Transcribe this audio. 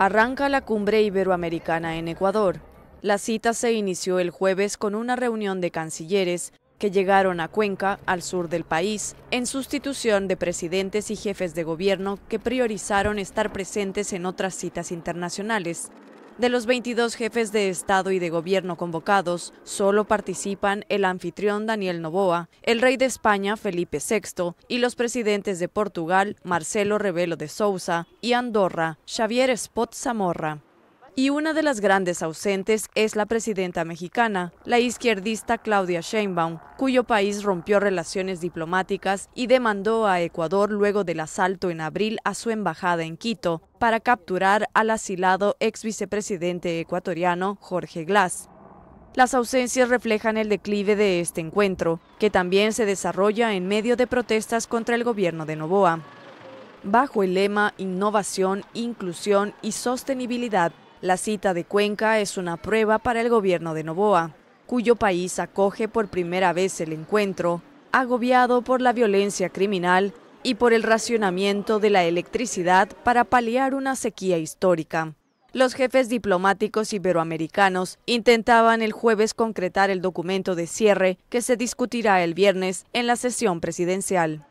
Arranca la cumbre iberoamericana en Ecuador. La cita se inició el jueves con una reunión de cancilleres que llegaron a Cuenca, al sur del país, en sustitución de presidentes y jefes de gobierno que priorizaron estar presentes en otras citas internacionales, de los 22 jefes de Estado y de Gobierno convocados, solo participan el anfitrión Daniel Novoa, el rey de España Felipe VI y los presidentes de Portugal Marcelo Rebelo de Sousa y Andorra Xavier Spot Zamorra. Y una de las grandes ausentes es la presidenta mexicana, la izquierdista Claudia Sheinbaum, cuyo país rompió relaciones diplomáticas y demandó a Ecuador luego del asalto en abril a su embajada en Quito para capturar al asilado ex vicepresidente ecuatoriano Jorge Glass. Las ausencias reflejan el declive de este encuentro, que también se desarrolla en medio de protestas contra el gobierno de Novoa. Bajo el lema Innovación, Inclusión y Sostenibilidad, la cita de Cuenca es una prueba para el gobierno de Novoa, cuyo país acoge por primera vez el encuentro, agobiado por la violencia criminal y por el racionamiento de la electricidad para paliar una sequía histórica. Los jefes diplomáticos iberoamericanos intentaban el jueves concretar el documento de cierre que se discutirá el viernes en la sesión presidencial.